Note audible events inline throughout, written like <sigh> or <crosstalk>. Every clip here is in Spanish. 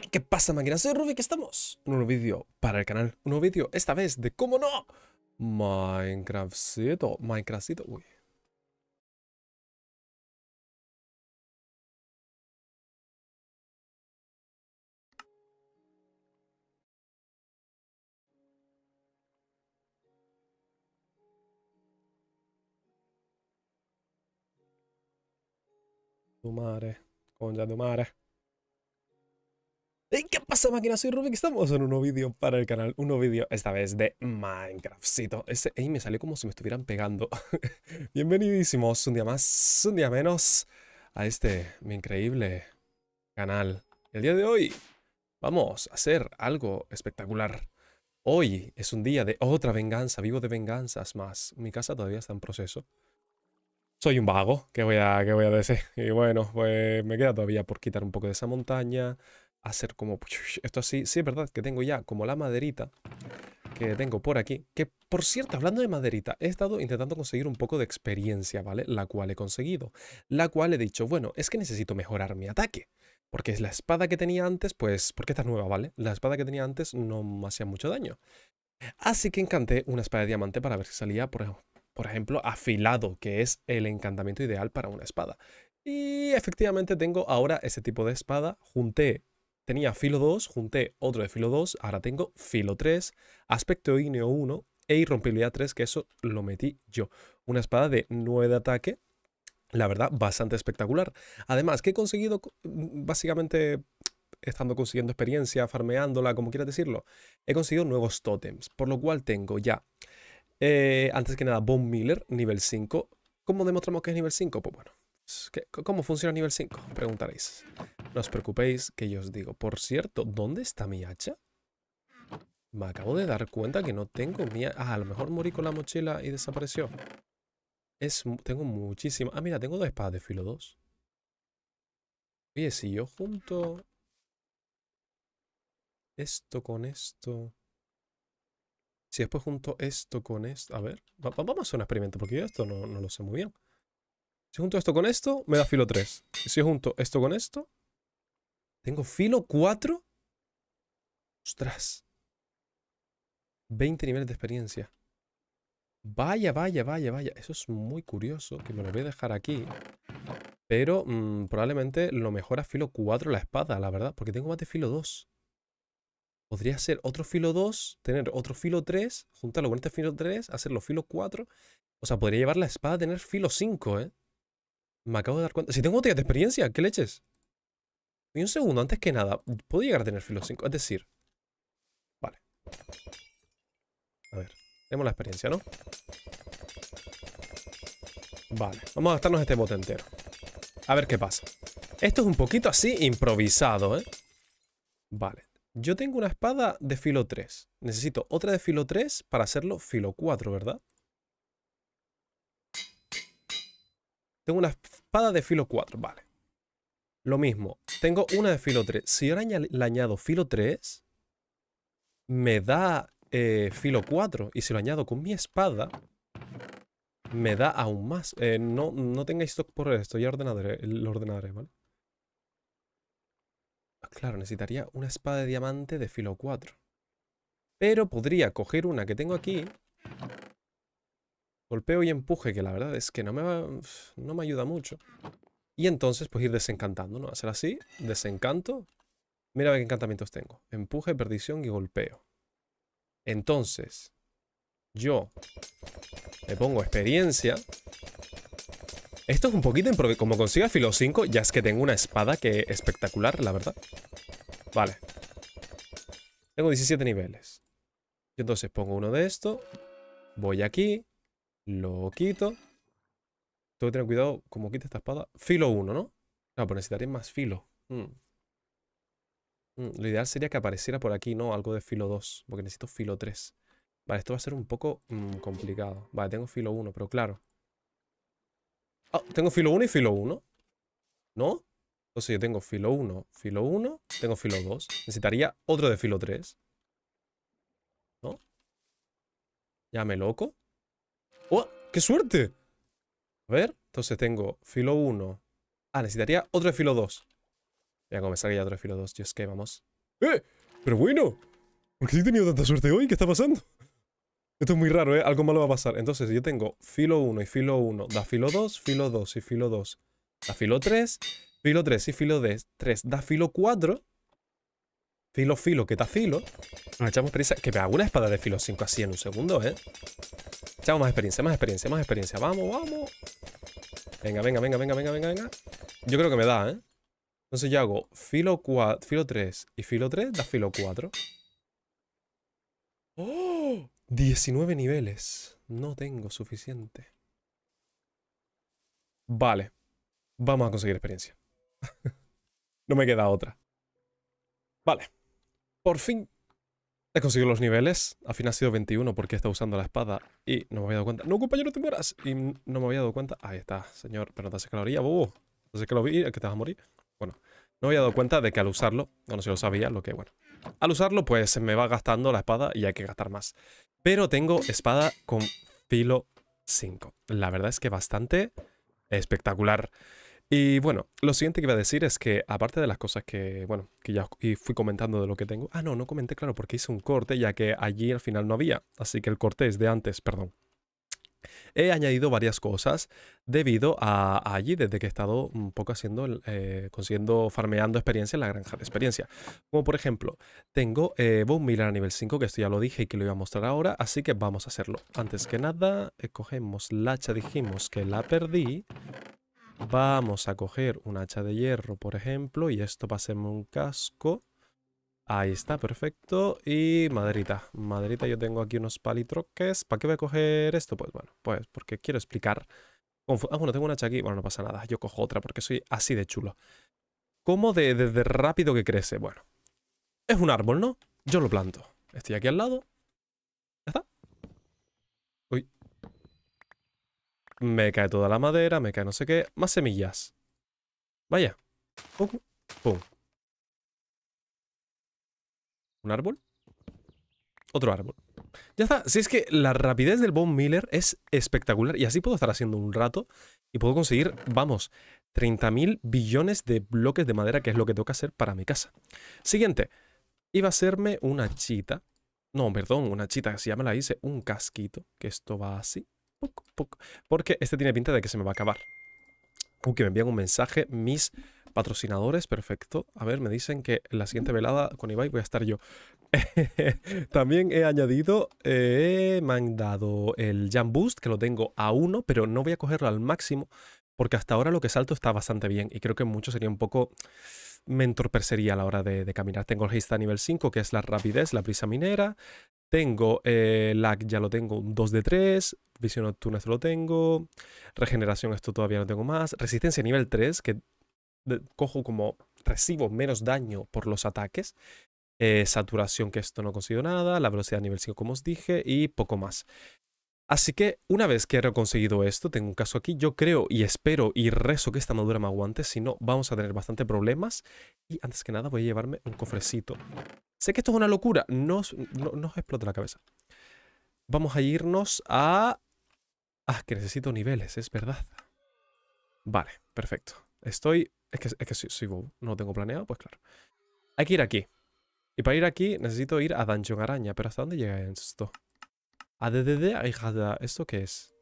¿qué pasa máquina? Soy Rubik, estamos en un nuevo vídeo para el canal, un nuevo vídeo esta vez de cómo no Minecraft Minecraftcito, uy Tu con tu mare hola máquina? Soy Rubik, estamos en un nuevo vídeo para el canal, un nuevo vídeo, esta vez de Minecraftcito. Ese, ey, me salió como si me estuvieran pegando. <laughs> Bienvenidísimos, un día más, un día menos, a este, mi increíble canal. El día de hoy vamos a hacer algo espectacular. Hoy es un día de otra venganza, vivo de venganzas más. Mi casa todavía está en proceso. Soy un vago, ¿qué voy a, qué voy a decir? Y bueno, pues me queda todavía por quitar un poco de esa montaña, hacer como... Esto así, sí es verdad que tengo ya como la maderita que tengo por aquí. Que, por cierto, hablando de maderita, he estado intentando conseguir un poco de experiencia, ¿vale? La cual he conseguido. La cual he dicho, bueno, es que necesito mejorar mi ataque. Porque es la espada que tenía antes, pues... Porque esta nueva, ¿vale? La espada que tenía antes no me hacía mucho daño. Así que encanté una espada de diamante para ver si salía, por, por ejemplo, afilado, que es el encantamiento ideal para una espada. Y efectivamente tengo ahora ese tipo de espada. Junté Tenía filo 2, junté otro de filo 2, ahora tengo filo 3, aspecto ígneo 1 e irrompibilidad 3, que eso lo metí yo. Una espada de 9 de ataque, la verdad, bastante espectacular. Además, que he conseguido mm, básicamente estando consiguiendo experiencia, farmeándola, como quieras decirlo, he conseguido nuevos tótems, por lo cual tengo ya, eh, antes que nada, Bone Miller, nivel 5. ¿Cómo demostramos que es nivel 5? Pues bueno, ¿Cómo funciona nivel 5? Preguntaréis. No os preocupéis que yo os digo. Por cierto, ¿dónde está mi hacha? Me acabo de dar cuenta que no tengo mi... Ah, a lo mejor morí con la mochila y desapareció. Es... Tengo muchísima... Ah, mira, tengo dos espadas de filo 2. Oye, si yo junto... Esto con esto... Si después junto esto con esto... A ver, vamos a hacer un experimento porque yo esto no lo sé muy bien. Si junto esto con esto, me da filo 3. si junto esto con esto, tengo filo 4. Ostras. 20 niveles de experiencia. Vaya, vaya, vaya, vaya. Eso es muy curioso, que me lo voy a dejar aquí. Pero mm, probablemente lo mejor a filo 4 la espada, la verdad. Porque tengo más de filo 2. Podría ser otro filo 2, tener otro filo 3, juntarlo con este filo 3, hacerlo filo 4. O sea, podría llevar la espada a tener filo 5, ¿eh? Me acabo de dar cuenta. Si tengo botellas de experiencia, ¿qué leches? Y un segundo, antes que nada, puedo llegar a tener filo 5. Es decir, vale. A ver, tenemos la experiencia, ¿no? Vale, vamos a gastarnos este bote entero. A ver qué pasa. Esto es un poquito así improvisado, ¿eh? Vale. Yo tengo una espada de filo 3. Necesito otra de filo 3 para hacerlo filo 4, ¿verdad? Tengo una espada de filo 4, vale. Lo mismo, tengo una de filo 3. Si ahora le añado filo 3, me da eh, filo 4. Y si lo añado con mi espada, me da aún más. Eh, no, no tengáis stock por esto, ya ordenaré, lo ordenaré, ¿vale? Ah, claro, necesitaría una espada de diamante de filo 4. Pero podría coger una que tengo aquí Golpeo y empuje, que la verdad es que no me, no me ayuda mucho. Y entonces, pues ir desencantando, ¿no? Hacer así, desencanto. Mira qué encantamientos tengo. Empuje, perdición y golpeo. Entonces, yo le pongo experiencia. Esto es un poquito porque como consiga filo 5, ya es que tengo una espada que es espectacular, la verdad. Vale. Tengo 17 niveles. Entonces pongo uno de esto. Voy aquí. Lo quito. Tengo que tener cuidado como quita esta espada. Filo 1, ¿no? Claro, pero pues necesitaría más filo. Mm. Mm, lo ideal sería que apareciera por aquí, ¿no? Algo de filo 2, porque necesito filo 3. Vale, esto va a ser un poco mm, complicado. Vale, tengo filo 1, pero claro. Oh, tengo filo 1 y filo 1. ¿No? Entonces yo tengo filo 1, filo 1, tengo filo 2. Necesitaría otro de filo 3. ¿No? Ya me loco. ¡Oh! ¡Qué suerte! A ver, entonces tengo filo 1. Ah, necesitaría otro de filo 2. Ya como comenzar con ya otro de filo 2, Dios, es que vamos. ¡Eh! ¡Pero bueno! ¿Por qué he tenido tanta suerte hoy? ¿Qué está pasando? Esto es muy raro, ¿eh? Algo malo va a pasar. Entonces, yo tengo filo 1 y filo 1, da filo 2, filo 2 y filo 2, da filo 3, filo 3 y filo 3, da filo 4, Filo, filo, que tal filo. Nos echamos experiencia. Que me hago una espada de filo 5 así en un segundo, ¿eh? Echamos más experiencia, más experiencia, más experiencia. Vamos, vamos. Venga, venga, venga, venga, venga, venga, venga. Yo creo que me da, ¿eh? Entonces yo hago filo, 4, filo 3 y filo 3 da filo 4. ¡Oh! 19 niveles. No tengo suficiente. Vale. Vamos a conseguir experiencia. <laughs> no me queda otra. Vale. Por fin he conseguido los niveles. Al fin ha sido 21 porque está usando la espada y no me había dado cuenta. No, compañero, te mueras. Y no me había dado cuenta. Ahí está, señor. Pero no te haces caloría, bobo. No lo vi, que te vas a morir. Bueno, no me había dado cuenta de que al usarlo, bueno, si lo sabía, lo que, bueno. Al usarlo, pues me va gastando la espada y hay que gastar más. Pero tengo espada con filo 5. La verdad es que bastante espectacular. Y bueno, lo siguiente que iba a decir es que, aparte de las cosas que, bueno, que ya fui comentando de lo que tengo. Ah, no, no comenté, claro, porque hice un corte, ya que allí al final no había. Así que el corte es de antes, perdón. He añadido varias cosas debido a, allí, desde que he estado un poco haciendo, eh, consiguiendo, farmeando experiencia en la granja de experiencia. Como por ejemplo, tengo eh, Bone Miller a nivel 5, que esto ya lo dije y que lo iba a mostrar ahora, así que vamos a hacerlo. Antes que nada, eh, cogemos la hacha, dijimos que la perdí. Vamos a coger un hacha de hierro, por ejemplo, y esto pasemos un casco. Ahí está, perfecto. Y maderita. Maderita, yo tengo aquí unos palitroques. ¿Para qué voy a coger esto? Pues bueno, pues porque quiero explicar. Ah, bueno, tengo un hacha aquí. Bueno, no pasa nada. Yo cojo otra porque soy así de chulo. ¿Cómo de, de rápido que crece? Bueno, es un árbol, ¿no? Yo lo planto. Estoy aquí al lado, Me cae toda la madera, me cae no sé qué. Más semillas. Vaya. ¿Un árbol? Otro árbol. Ya está. Si es que la rapidez del Bone Miller es espectacular. Y así puedo estar haciendo un rato. Y puedo conseguir, vamos, 30.000 billones de bloques de madera, que es lo que tengo que hacer para mi casa. Siguiente. Iba a hacerme una chita. No, perdón, una chita. Si ya me la hice, un casquito. Que esto va así porque este tiene pinta de que se me va a acabar. que me envían un mensaje mis patrocinadores, perfecto. A ver, me dicen que en la siguiente velada con Ibai voy a estar yo. <laughs> También he añadido, he eh, mandado el Jam Boost, que lo tengo a uno, pero no voy a cogerlo al máximo, porque hasta ahora lo que salto está bastante bien y creo que mucho sería un poco... Me entorpecería a la hora de, caminar. Tengo el Heist a nivel 5, que es la rapidez, la prisa minera. Tengo eh, lag, ya lo tengo, un 2 de 3 visión nocturna esto lo tengo, regeneración esto todavía no tengo más, resistencia nivel 3 que cojo como recibo menos daño por los ataques, eh, saturación que esto no consigo nada, la velocidad nivel 5 como os dije y poco más. Así que una vez que he conseguido esto, tengo un caso aquí, yo creo y espero y rezo que esta madura me aguante, si no vamos a tener bastante problemas. Y antes que nada voy a llevarme un cofrecito. Sé que esto es una locura, no, os explota la cabeza. Vamos a irnos a Ah, que necesito niveles, es verdad. Vale, perfecto. Estoy... Es que, soy, bobo. No lo tengo planeado, pues claro. Hay que ir aquí. Y para ir aquí necesito ir a Dungeon Araña. Pero ¿hasta dónde llega esto? A DDD, hija ¿Esto qué es?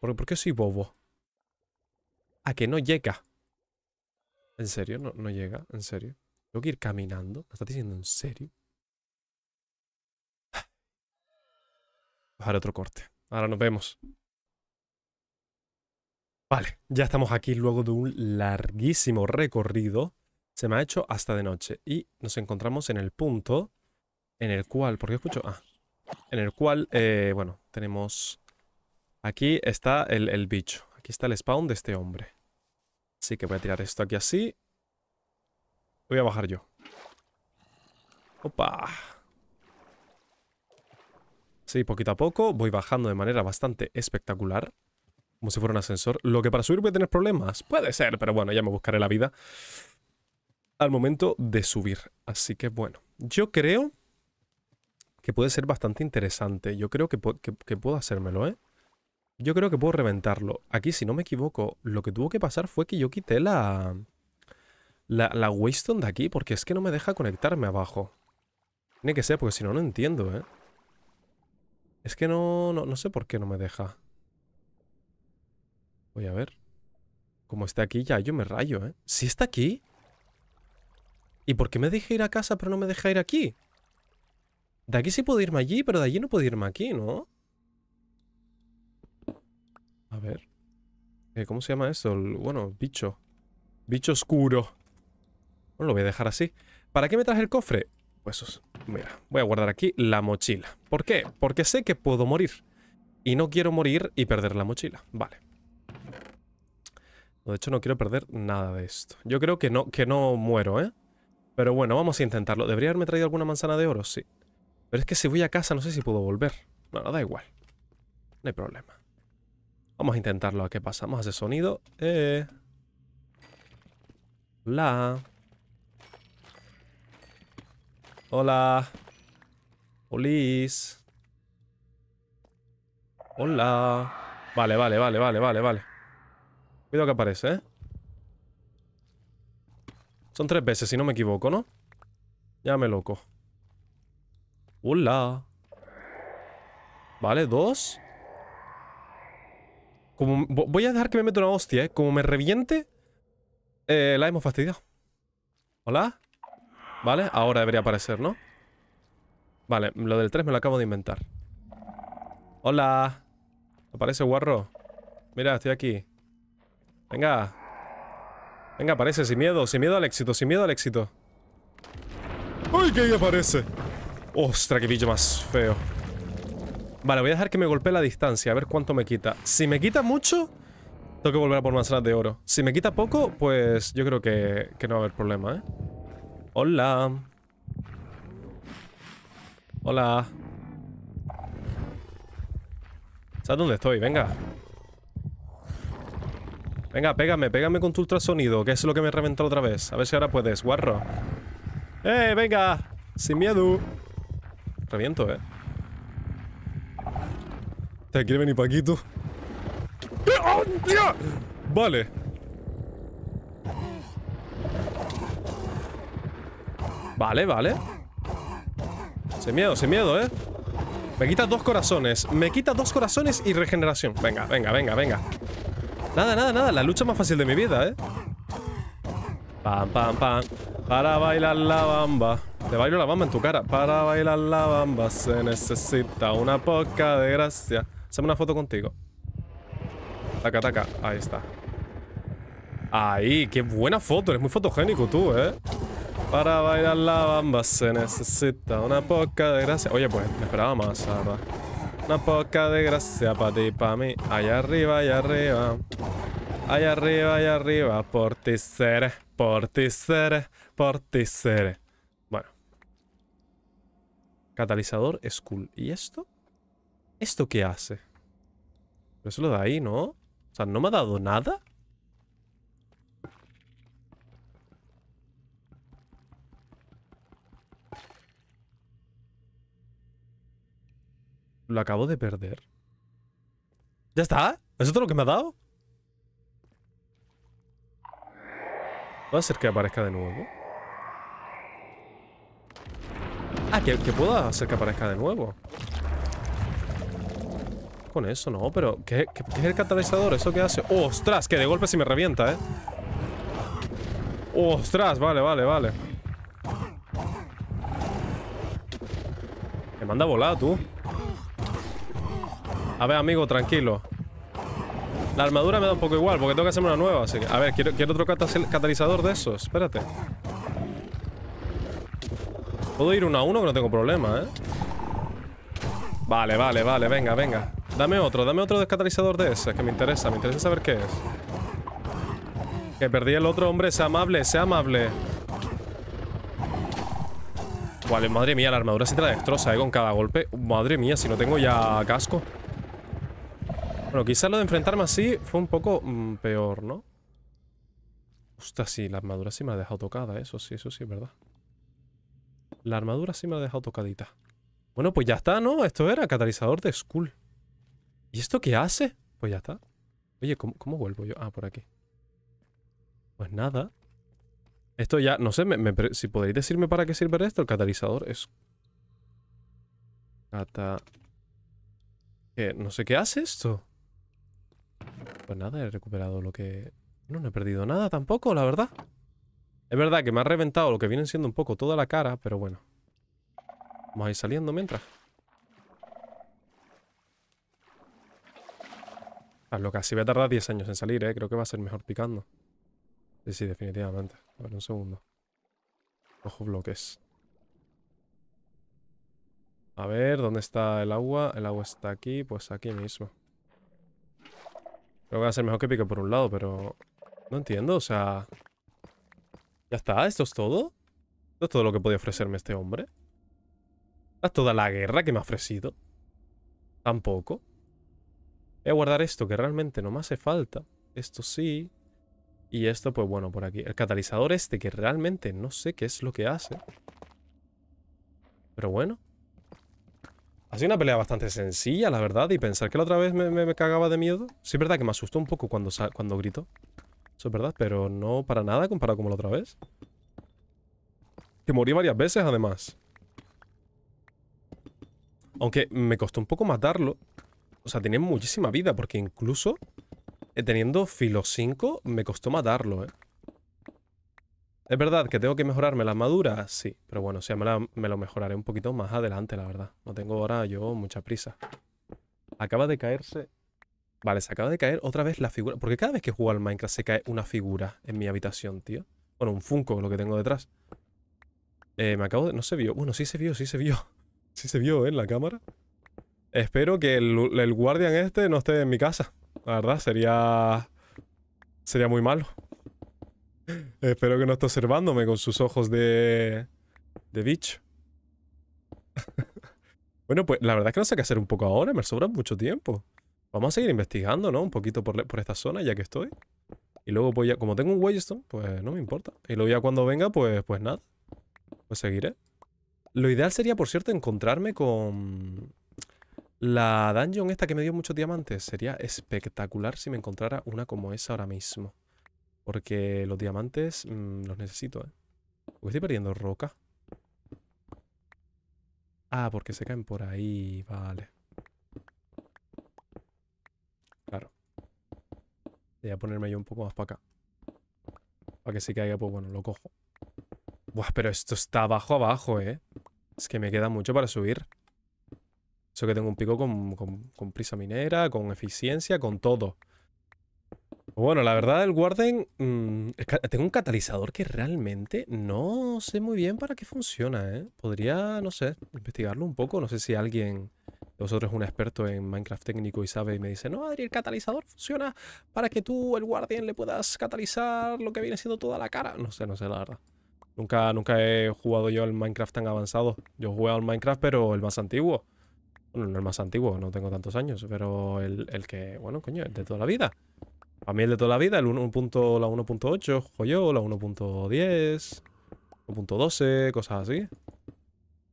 ¿Por, qué soy bobo? A que no llega. ¿En serio? No, no llega. ¿En serio? ¿Tengo que ir caminando? ¿Me estás diciendo en serio? Bajar otro corte. Ahora nos vemos. Vale, ya estamos aquí luego de un larguísimo recorrido. Se me ha hecho hasta de noche y nos encontramos en el punto en el cual, porque escucho? Ah, en el cual, eh, bueno, tenemos... Aquí está el, el bicho, aquí está el spawn de este hombre. Así que voy a tirar esto aquí así. Voy a bajar yo. Opa. Sí, poquito a poco voy bajando de manera bastante espectacular. Como si fuera un ascensor. Lo que para subir voy a tener problemas. Puede ser, pero bueno, ya me buscaré la vida. Al momento de subir. Así que bueno. Yo creo que puede ser bastante interesante. Yo creo que, puedo hacérmelo, ¿eh? Yo creo que puedo reventarlo. Aquí, si no me equivoco, lo que tuvo que pasar fue que yo quité la... La, la Waystone de aquí, porque es que no me deja conectarme abajo. Tiene que ser, porque si no, no entiendo, ¿eh? Es que no, no, no sé por qué no me deja. Voy a ver. Como está aquí, ya yo me rayo, ¿eh? ¿Sí está aquí? ¿Y por qué me deja ir a casa pero no me deja ir aquí? De aquí sí puedo irme allí, pero de allí no puedo irme aquí, ¿no? A ver. Eh, ¿Cómo se llama eso? bueno, bicho. Bicho oscuro. Bueno, lo voy a dejar así. ¿Para qué me traje el cofre? Pues mira, voy a guardar aquí la mochila. ¿Por qué? Porque sé que puedo morir. Y no quiero morir y perder la mochila. Vale de hecho no quiero perder nada de esto. Yo creo que no, que no muero, ¿eh? Pero bueno, vamos a intentarlo. ¿Debería haberme traído alguna manzana de oro? Sí. Pero es que si voy a casa no sé si puedo volver. no da igual. No hay problema. Vamos a intentarlo. ¿A qué pasa? Vamos a hacer sonido. Eh. Hola. Hola. Polis. Hola. Vale, vale, vale, vale, vale, vale. Cuidado que aparece, ¿eh? Son tres veces, si no me equivoco, ¿no? Ya me loco. ¡Hola! Vale, dos. Como, voy a dejar que me meto una hostia, ¿eh? Como me reviente, eh, la hemos fastidiado. ¿Hola? Vale, ahora debería aparecer, ¿no? Vale, lo del 3 me lo acabo de inventar. ¡Hola! ¿Aparece, guarro? Mira, estoy aquí. Venga. Venga, aparece, sin miedo, sin miedo al éxito, sin miedo al éxito. ¡Uy, que ahí aparece! ¡Ostras, qué pillo más feo! Vale, voy a dejar que me golpee la distancia, a ver cuánto me quita. Si me quita mucho, tengo que volver a por más de oro. Si me quita poco, pues yo creo que, que no va a haber problema, ¿eh? Hola. Hola. ¿Sabes dónde estoy? Venga. Venga, pégame, pégame con tu ultrasonido, que es lo que me reventó otra vez. A ver si ahora puedes, guarro. ¡Eh, venga! Sin miedo. Reviento, ¿eh? ¿Te eh, quiere venir Paquito? ¡Oh, Vale. Vale, vale. Sin miedo, sin miedo, ¿eh? Me quita dos corazones. Me quita dos corazones y regeneración. Venga, venga, venga, venga. Nada, nada, nada. La lucha más fácil de mi vida, ¿eh? Pam, pam, pam. Para bailar la bamba. Te bailo la bamba en tu cara. Para bailar la bamba se necesita una poca de gracia. Hazme una foto contigo. Taca, taca. Ahí está. Ahí, qué buena foto. Eres muy fotogénico tú, ¿eh? Para bailar la bamba se necesita una poca de gracia. Oye, pues me esperaba más, una poca gracia para ti, para mí. Allá arriba, allá arriba. Allá arriba, allá arriba. Por ti seré, por ti seré, por ti seré. Bueno. Catalizador school ¿Y esto? ¿Esto qué hace? eso lo da ahí, ¿no? O sea, ¿no me ha dado nada? Lo acabo de perder. ¿Ya está? ¿Eso es todo lo que me ha dado? ¿Puedo ser que aparezca de nuevo? Ah, que, que pueda hacer que aparezca de nuevo. Con eso, no, pero... ¿qué, qué, es el catalizador? ¿Eso qué hace? ¡Ostras! Que de golpe se me revienta, ¿eh? ¡Ostras! Vale, vale, vale. Me manda a volar, tú. A ver, amigo, tranquilo. La armadura me da un poco igual, porque tengo que hacerme una nueva, así que... A ver, quiero, otro catalizador de esos. Espérate. Puedo ir uno a uno que no tengo problema, ¿eh? Vale, vale, vale, venga, venga. Dame otro, dame otro descatalizador de ese, que me interesa, me interesa saber qué es. Que perdí el otro, hombre, sea amable, sea amable. Vale, madre mía, la armadura se te la destroza, ¿eh? Con cada golpe. Madre mía, si no tengo ya casco. Bueno, quizás lo de enfrentarme así fue un poco mm, peor, ¿no? Ostras, sí, la armadura sí me ha dejado tocada, eso sí, eso sí es verdad. La armadura sí me la ha dejado tocadita. Bueno, pues ya está, ¿no? Esto era catalizador de Skull. ¿Y esto qué hace? Pues ya está. Oye, ¿cómo, vuelvo yo? Ah, por aquí. Pues nada. Esto ya, no sé, si podéis decirme para qué sirve esto, el catalizador es... Cata... No sé qué hace esto. Pues nada, he recuperado lo que... No, no he perdido nada tampoco, la verdad. Es verdad que me ha reventado lo que viene siendo un poco toda la cara, pero bueno. Vamos a ir saliendo mientras. Ah, lo que así voy a tardar 10 años en salir, ¿eh? Creo que va a ser mejor picando. Sí, sí, definitivamente. A ver, un segundo. Ojo bloques. A ver, ¿dónde está el agua? El agua está aquí, pues aquí mismo que va a ser mejor que pique por un lado, pero... No entiendo, o sea... ¿Ya está? ¿Esto es todo? ¿Esto es todo lo que podía ofrecerme este hombre? ¿Es toda la guerra que me ha ofrecido? Tampoco. Voy a guardar esto, que realmente no me hace falta. Esto sí. Y esto, pues bueno, por aquí. El catalizador este, que realmente no sé qué es lo que hace. Pero bueno. Ha sido una pelea bastante sencilla, la verdad, y pensar que la otra vez me, cagaba de miedo. Sí, es verdad que me asustó un poco cuando, cuando gritó. Eso es verdad, pero no para nada comparado con la otra vez. Que morí varias veces, además. Aunque me costó un poco matarlo. O sea, tenía muchísima vida, porque incluso eh, teniendo filo 5 me costó matarlo, ¿eh? Es verdad que tengo que mejorarme la maduras, sí, pero bueno, o me, la, lo mejoraré un poquito más adelante, la verdad. No tengo ahora yo mucha prisa. Acaba de caerse... Vale, se acaba de caer otra vez la figura. Porque cada vez que juego al Minecraft se cae una figura en mi habitación, tío. Bueno, un Funko, lo que tengo detrás. Eh, me acabo de... No se vio. Bueno, sí se vio, sí se vio. <laughs> Sí se vio, ¿eh? En la cámara. Espero que el, el guardian este no esté en mi casa. La verdad, sería... Sería muy malo. Espero que no esté observándome con sus ojos de... de bicho. <laughs> bueno, pues la verdad es que no sé qué hacer un poco ahora, me sobra mucho tiempo. Vamos a seguir investigando, ¿no? Un poquito por, por esta zona, ya que estoy. Y luego, pues ya, como tengo un Waystone, pues no me importa. Y luego ya cuando venga, pues, pues nada. Pues seguiré. Lo ideal sería, por cierto, encontrarme con... La dungeon esta que me dio muchos diamantes. Sería espectacular si me encontrara una como esa ahora mismo. Porque los diamantes mm, los necesito, ¿eh? Porque estoy perdiendo roca. Ah, porque se caen por ahí. Vale. Claro. Voy a ponerme yo un poco más para acá. Para que se caiga, pues bueno, lo cojo. Buah, pero esto está abajo, abajo, ¿eh? Es que me queda mucho para subir. Eso que tengo un pico con prisa minera, con eficiencia, con todo. Bueno, la verdad, el Warden. Mm, tengo un catalizador que realmente no sé muy bien para qué funciona, ¿eh? Podría, no sé, investigarlo un poco. No sé si alguien de vosotros es un experto en Minecraft técnico y sabe y me dice: No, Adri, el catalizador funciona para que tú, el Guardian, le puedas catalizar lo que viene siendo toda la cara. No sé, no sé, la verdad. Nunca, nunca he jugado yo al Minecraft tan avanzado. Yo he jugado al Minecraft, pero el más antiguo. Bueno, no el más antiguo, no tengo tantos años, pero el, el que, bueno, coño, de toda la vida. A mí el de toda la vida, el la 1.8, joyo, la 1.10, 1.12, cosas así.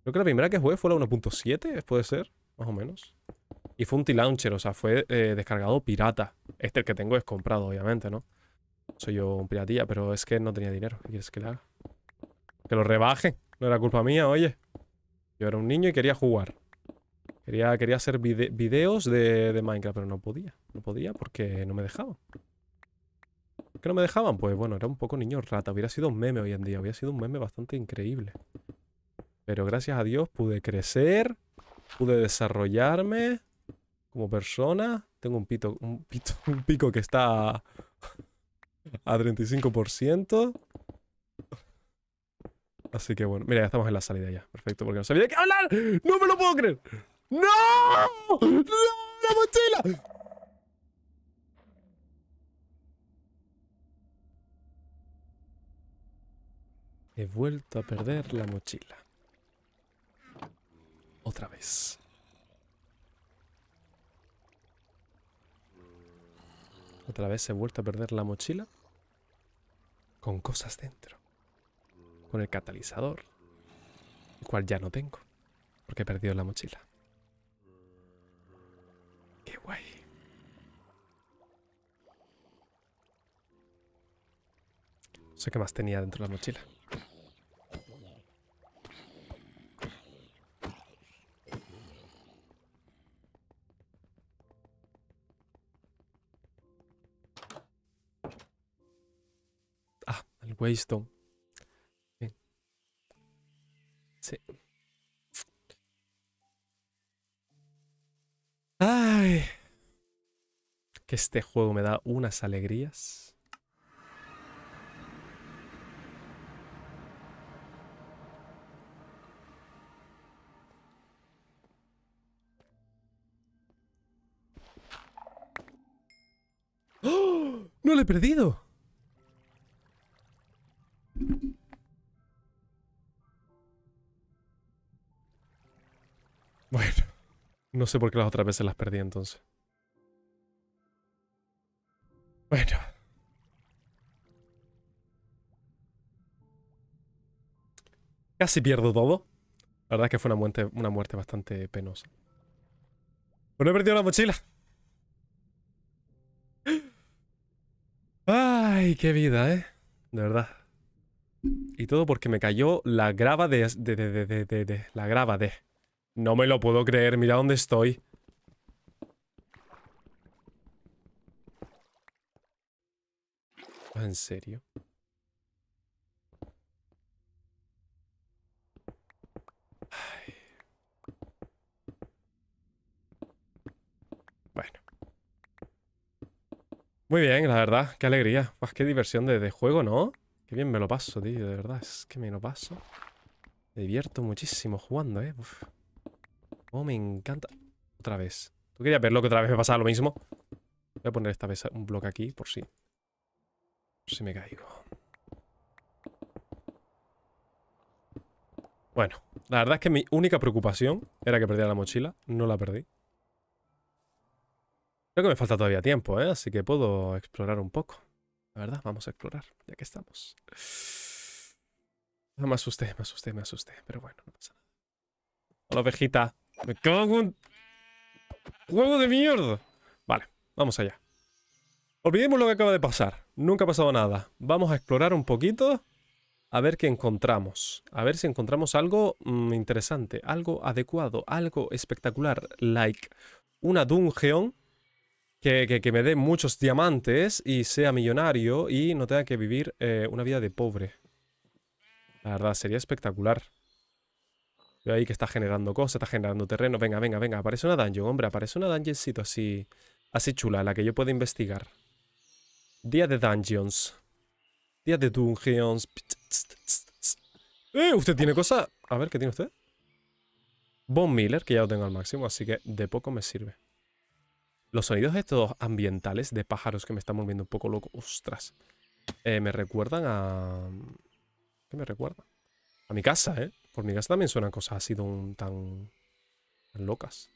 Creo que la primera que jugué fue la 1.7, puede ser, más o menos. Y fue un T-Launcher, o sea, fue eh, descargado pirata. Este el que tengo es comprado, obviamente, ¿no? Soy yo un piratilla, pero es que no tenía dinero. quieres que le haga? Que lo rebaje. No era culpa mía, oye. Yo era un niño y quería jugar. Quería, quería hacer videos de, de Minecraft, pero no podía. No podía porque no me dejaban. Que no me dejaban? Pues bueno, era un poco niño rata. Hubiera sido un meme hoy en día. Hubiera sido un meme bastante increíble. Pero gracias a Dios pude crecer. Pude desarrollarme como persona. Tengo un pito, un, <laughs> pico que está a, 35%. Así que bueno, mira, ya estamos en la salida ya. Perfecto, porque no sabía que qué hablar. ¡No me lo puedo creer! ¡No! ¡No! ¡La mochila! He vuelto a perder la mochila. Otra vez. Otra vez he vuelto a perder la mochila con cosas dentro. Con el catalizador, el cual ya no tengo, porque he perdido la mochila. Qué guay. sé qué más tenía dentro la mochila. Visto. Eh, Ay, que este juego me da unas alegrías. ¡Oh! ¡No lo he perdido! No sé por qué las otras veces las perdí entonces. Bueno. Casi pierdo todo. La verdad es que fue una muerte, una muerte bastante penosa. Pero he perdido la mochila. Ay, qué vida, ¿eh? De verdad. Y todo porque me cayó la grava de, de la grava de... No me lo puedo creer, mira dónde estoy. Ah, ¿En serio? Bueno. Muy bien, la verdad. Qué alegría. qué diversión de, juego, ¿no? Qué bien me lo paso, tío. De verdad, es que me lo paso. Me divierto muchísimo jugando, ¿eh? Oh, me encanta. Otra vez. Tú querías verlo que otra vez me pasaba lo mismo. Voy a poner esta vez un bloque aquí por si. Por si me caigo. Bueno, la verdad es que mi única preocupación era que perdiera la mochila. No la perdí. Creo que me falta todavía tiempo, ¿eh? Así que puedo explorar un poco. La verdad, vamos a explorar, ya que estamos. No, ah, me asusté, me asusté, me asusté. Pero bueno, no pasa nada. Hola, ovejita. Me cago en... ¡Juego de mierda! Vale, vamos allá. Olvidemos lo que acaba de pasar. Nunca ha pasado nada. Vamos a explorar un poquito. A ver qué encontramos. A ver si encontramos algo mm, interesante. Algo adecuado. Algo espectacular. Like una dungeon. Que, que, me dé muchos diamantes y sea millonario y no tenga que vivir eh, una vida de pobre. La verdad, sería espectacular ahí que está generando cosas, está generando terreno. Venga, venga, venga. Aparece una dungeon, hombre. Aparece una dungeoncito así, así chula, la que yo puedo investigar. Día de dungeons. Día de dungeons. ¡Eh! ¿Usted tiene cosa? A ver, ¿qué tiene usted? Von Miller, que ya lo tengo al máximo, así que de poco me sirve. Los sonidos estos ambientales de pájaros que me están volviendo un poco loco. ¡Ostras! Eh, me recuerdan a... ¿Qué me recuerda? A mi casa, ¿eh? Hormigas también suenan cosas así tan, tan locas.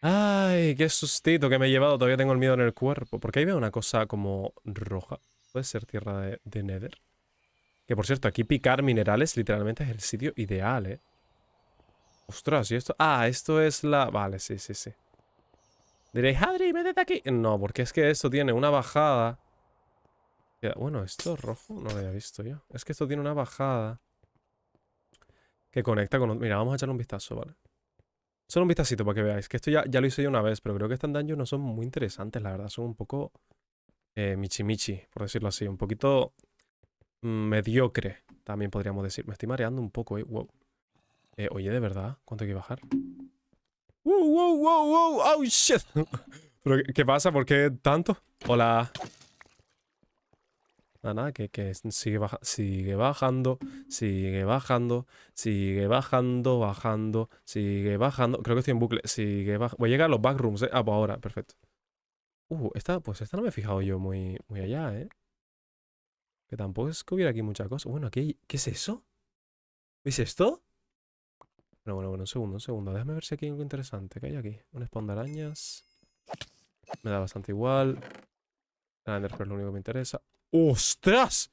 ¡Ay, qué sustito que me he llevado! Todavía tengo el miedo en el cuerpo. Porque ahí veo una cosa como roja. Puede ser tierra de, de Nether. Que por cierto, aquí picar minerales literalmente es el sitio ideal, ¿eh? Ostras, ¿y esto? Ah, esto es la... Vale, sí, sí, sí. Diréis, Adri, métete aquí. No, porque es que esto tiene una bajada bueno, esto rojo no lo había visto yo. Es que esto tiene una bajada que conecta con... Mira, vamos a echarle un vistazo, ¿vale? Solo un vistacito para que veáis, que esto ya, ya lo hice yo una vez, pero creo que estos dungeons no son muy interesantes, la verdad. Son un poco eh, michimichi, por decirlo así. Un poquito mm, mediocre, también podríamos decir. Me estoy mareando un poco, eh. Wow. Eh, oye, de verdad, ¿cuánto hay que bajar? ¡Uh, ¡Wow, wow, wow, wow! ¡Oh, shit! <laughs> qué pasa? ¿Por qué tanto? Hola nada, que, sigue, sigue bajando, sigue bajando, sigue bajando, bajando, sigue bajando. Creo que estoy en bucle, sigue bajando. Voy a llegar a los backrooms, ¿eh? Ah, pues ahora, perfecto. Uh, esta, pues esta no me he fijado yo muy, muy allá, ¿eh? Que tampoco es que hubiera aquí mucha cosa. Bueno, aquí ¿Qué es eso? ¿Veis esto? Bueno, bueno, bueno, un segundo, un segundo. Déjame ver si aquí hay algo interesante. ¿Qué hay aquí? Un spawn de arañas. Me da bastante igual. La es lo único que me interesa. ¡Ostras!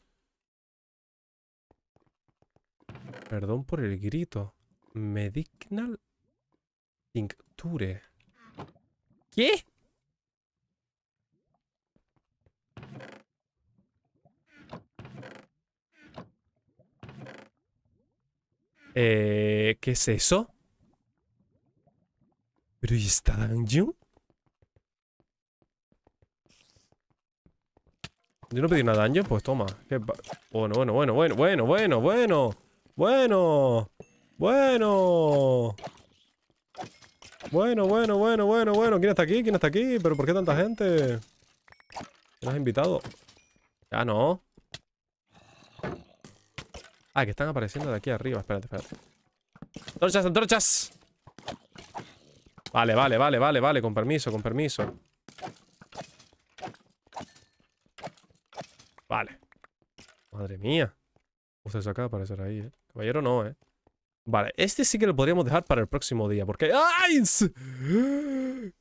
Perdón por el grito. Medicinal tincture. ¿Qué? Eh, ¿Qué es eso? ¿Pero está esta Yo no pedí nada, daño? pues toma. Bueno, bueno, bueno, bueno, bueno, bueno, bueno. Bueno. Bueno. Bueno, bueno, bueno, bueno, bueno. ¿Quién está aquí? ¿Quién está aquí? ¿Pero por qué tanta gente? ¿Me has invitado? Ya no. Ah, que están apareciendo de aquí arriba. Espérate, espérate. ¡Antorchas, antorchas! Vale, vale, vale, vale, vale. Con permiso, con permiso. Vale. Madre mía. Usted acá para ahí, ¿eh? Caballero no, ¿eh? Vale, este sí que lo podríamos dejar para el próximo día, porque... ¡Ay!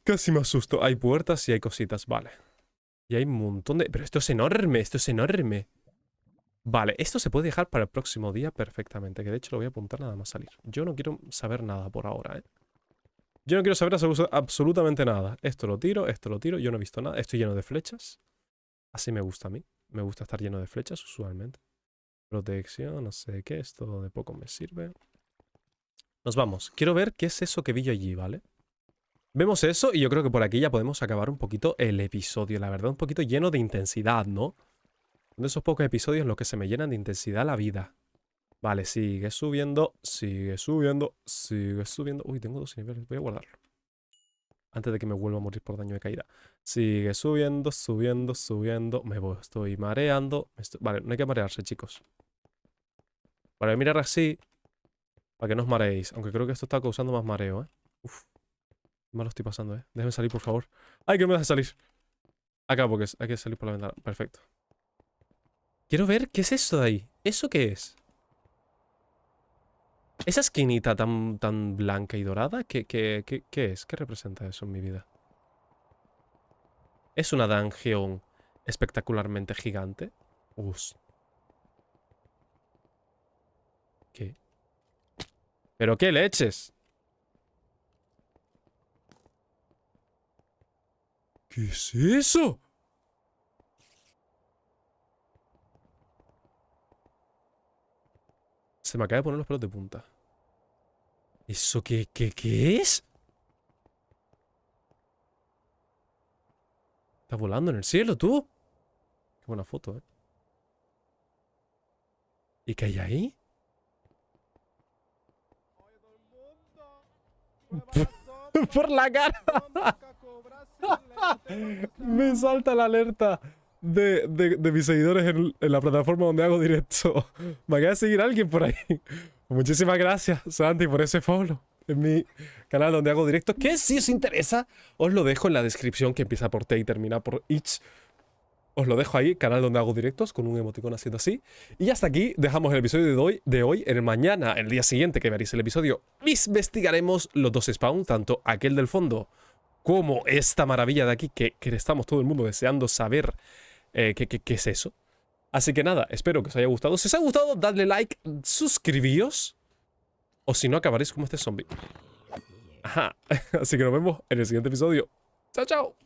Casi me asusto. Hay puertas y hay cositas, vale. Y hay un montón de... Pero esto es enorme, esto es enorme. Vale, esto se puede dejar para el próximo día perfectamente, que de hecho lo voy a apuntar nada más salir. Yo no quiero saber nada por ahora, ¿eh? Yo no quiero saber absolutamente nada. Esto lo tiro, esto lo tiro, yo no he visto nada. Estoy lleno de flechas. Así me gusta a mí. Me gusta estar lleno de flechas usualmente. Protección, no sé qué, esto de poco me sirve. Nos vamos. Quiero ver qué es eso que vi yo allí, ¿vale? Vemos eso y yo creo que por aquí ya podemos acabar un poquito el episodio. La verdad, un poquito lleno de intensidad, ¿no? de esos pocos episodios los que se me llenan de intensidad la vida. Vale, sigue subiendo, sigue subiendo, sigue subiendo. Uy, tengo dos niveles, voy a guardarlo antes de que me vuelva a morir por daño de caída. Sigue subiendo, subiendo, subiendo. Me voy, estoy mareando. Vale, no hay que marearse, chicos. Vale, mirar así. Para que no os mareéis. Aunque creo que esto está causando más mareo, ¿eh? Uf. malo lo estoy pasando, ¿eh? Déjenme salir, por favor. ¡Ay, que no me deja salir! Acá, porque hay que salir por la ventana. Perfecto. Quiero ver qué es eso de ahí. ¿Eso qué es? Esa esquinita tan, tan blanca y dorada, ¿qué, qué, qué, qué es? ¿Qué representa eso en mi vida? ¿Es una dungeon espectacularmente gigante? Us. ¿Qué? ¿Pero qué leches? ¿Qué es eso? Se me acaba de poner los pelos de punta. ¿Eso qué, qué, qué es? Estás volando en el cielo, tú. Qué buena foto, ¿eh? ¿Y qué hay ahí? <laughs> Por la cara. <laughs> me salta la alerta de, de, mis seguidores en, la plataforma donde hago directo. <laughs> Me acaba de seguir alguien por ahí. Muchísimas gracias, Santi, por ese follow. En mi canal donde hago directo. Que si os interesa, os lo dejo en la descripción que empieza por T y termina por Itch. Os lo dejo ahí, canal donde hago directos con un emoticón haciendo así. Y hasta aquí dejamos el episodio de hoy. De hoy. El mañana, el día siguiente que veréis el episodio, investigaremos los dos spawns tanto aquel del fondo como esta maravilla de aquí que, que estamos todo el mundo deseando saber eh, ¿qué, qué es eso? Así que nada, espero que os haya gustado. Si os ha gustado, dadle like, suscribíos. O si no, acabaréis como este zombie. Ajá. <laughs> Así que nos vemos en el siguiente episodio. Chao, chao.